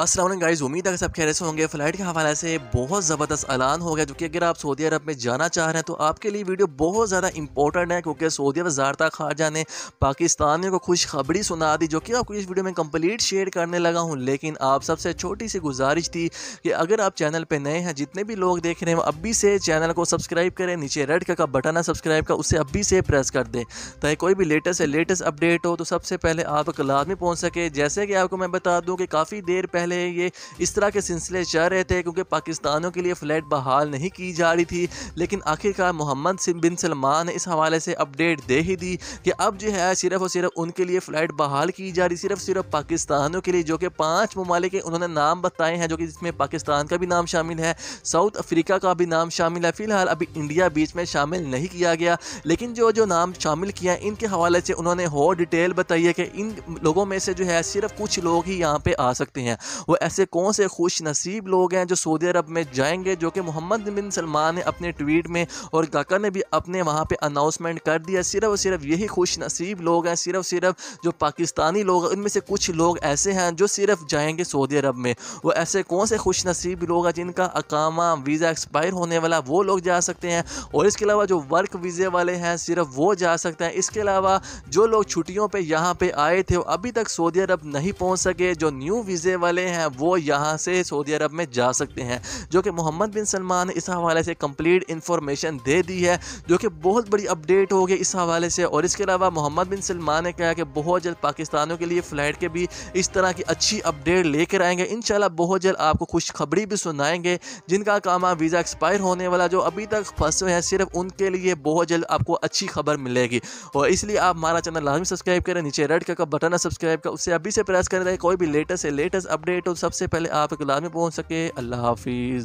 Aslam guys उम्मीद है सब खैर से होंगे फ्लाइट के हवाले से बहुत ज़बरदस्त ऐलान हो गया क्योंकि अगर आप सऊदी अरब में जाना चाह रहे हैं तो आपके लिए वीडियो बहुत ज़्यादा इंपॉर्टेंट है क्योंकि सऊदी अरब जारता खारजा ने पाकिस्तानियों को खुशखबरी सुना दी जो कि आपको इस वीडियो में कंप्लीट शेयर करने लगा हूँ लेकिन आप सबसे छोटी सी गुजारिश थी कि अगर आप चैनल पर नए हैं जितने भी लोग देख रहे हैं अभी से चैनल को सब्सक्राइब करें नीचे रेड का बटन है सब्सक्राइब का उससे अभी से प्रेस कर दें ताकि कोई भी लेटेस्ट लेटेस्ट अपडेट हो तो सबसे पहले आप कलाद में पहुँच सके जैसे कि आपको मैं बता दूँ कि काफ़ी देर पहले पहले ये इस तरह के सिलसिले चल रहे थे क्योंकि पाकिस्तानों के लिए फ़्लैट बहाल नहीं की जा रही थी लेकिन आखिरकार मोहम्मद बिन सलमान ने इस हवाले से अपडेट दे ही दी कि अब जो है सिर्फ और सिर्फ उनके लिए फ़्लैट बहाल की जा रही सिर्फ सिर्फ पाकिस्तानों के लिए जो कि पाँच ममालिक उन्होंने नाम बताए हैं जो कि जिसमें पाकिस्तान का भी नाम शामिल है साउथ अफ्रीका का भी नाम शामिल है फ़िलहाल अभी इंडिया बीच में शामिल नहीं किया गया लेकिन जो जो नाम शामिल किया इनके हवाले से उन्होंने और डिटेल बताई है कि इन लोगों में से जो है सिर्फ कुछ लोग ही यहाँ पर आ सकते हैं वो ऐसे कौन से खुश नसीब लोग हैं जो सऊदी अरब में जाएंगे जो कि मोहम्मद बिन सलमान ने अपने ट्वीट में और काका ने भी अपने वहाँ पर अनाउंसमेंट कर दिया सिर्फ और सिर्फ यही खुश नसीब लोग हैं सिर्फ सिर्फ जो पाकिस्तानी लोग उनमें से कुछ लोग ऐसे हैं जो सिर्फ जाएंगे सऊदी अरब में वो ऐसे कौन से खुश नसीब लोग हैं जिनका अकामा वीज़ा एक्सपायर होने वाला वो लोग जा सकते हैं और इसके अलावा जो वर्क वीज़े वाले हैं सिर्फ वो जा सकते हैं इसके अलावा जो लोग छुट्टियों पर यहाँ पर आए थे वो अभी तक सऊदी अरब नहीं पहुँच सके जो न्यू वीज़े वाले वाले हैं वो यहाँ से सऊदी अरब में जा सकते हैं जो कि मोहम्मद बिन सलमान इस हवाले से कंप्लीट इन्फॉर्मेशन दे दी है जो कि बहुत बड़ी अपडेट होगी इस हवाले से और इसके अलावा मोहम्मद बिन सलमान ने कहा कि बहुत जल्द पाकिस्तानों के लिए फ़्लाइट के भी इस तरह की अच्छी अपडेट लेकर आएंगे इन बहुत जल्द आपको खुशखबरी भी सुनाएंगे जिनका काम वीज़ा एक्सपायर होने वाला जो अभी तक फंसे हैं सिर्फ उनके लिए बहुत जल्द आपको अच्छी खबर मिलेगी और इसलिए आप हमारा चैनल लाजमी सब्सक्राइब करें नीचे रेड का बटन है सब्सक्राइब का उससे अभी से प्रेस करें कोई भी लेटेस्ट से लेटेस्ट अपडेट अपडेट हो सबसे पहले आप क्लास में पहुंच सके अल्लाह हाफिज़